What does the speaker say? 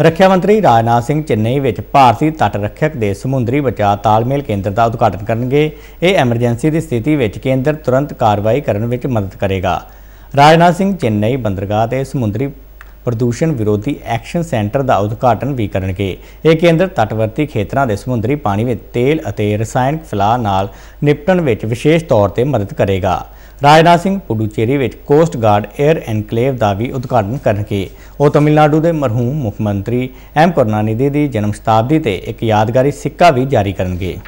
ਰੱਖਿਆ ਮੰਤਰੀ ਰਾਜਨਾਥ ਸਿੰਘ ਚੇਨਈ ਵਿੱਚ ਭਾਰਤੀ ਤੱਟ ਰੱਖਿਅਕ ਦੇ ਸਮੁੰਦਰੀ ਬਚਾਅ ਤਾਲਮੇਲ ਕੇਂਦਰ ਦਾ ਉਦਘਾਟਨ ਕਰਨਗੇ ਇਹ ਐਮਰਜੈਂਸੀ ਦੀ ਸਥਿਤੀ ਵਿੱਚ ਕੇਂਦਰ ਤੁਰੰਤ ਕਾਰਵਾਈ ਕਰਨ ਵਿੱਚ ਮਦਦ ਕਰੇਗਾ ਰਾਜਨਾਥ ਸਿੰਘ ਚੇਨਈ ਬੰਦਰਗਾਹ ਤੇ ਸਮੁੰਦਰੀ ਪ੍ਰਦੂਸ਼ਣ ਵਿਰੋਧੀ ਐਕਸ਼ਨ ਸੈਂਟਰ ਦਾ ਉਦਘਾਟਨ ਵੀ ਕਰਨਗੇ ਇਹ ਕੇਂਦਰ ਤਟਵਰਤੀ ਖੇਤਰਾਂ ਦੇ ਸਮੁੰਦਰੀ ਪਾਣੀ ਵਿੱਚ ਤੇਲ ਅਤੇ ਰਸਾਇਣਕ ਫਲਾਅ ਨਾਲ ਨਿਪਟਣ ਵਿੱਚ ਵਿਸ਼ੇਸ਼ ਤੌਰ ਤੇ ਮਦਦ ਕਰੇਗਾ ਰਾਜਨਾਥ ਸਿੰਘ ਪੁਡੂਚੇਰੀ ਵਿੱਚ ਕੋਸਟ ਗਾਰਡ 에ਅਰ ਐਨਕਲੇਵ ਦਾ ਵੀ ਉਦਘਾਟਨ ਕਰਨਗੇ ਉਹ ਤਮਿਲਨਾਡੂ ਦੇ ਮਰਹੂਮ ਮੁੱਖ ਮੰਤਰੀ ਐਮ ਕਰੁਣਾਨਿਧੀ ਦੀ ਜਨਮ ਸ਼ਤਾਬਦੀ ਤੇ ਇੱਕ ਯਾਦਗਾਰੀ ਸਿੱਕਾ ਵੀ ਜਾਰੀ ਕਰਨਗੇ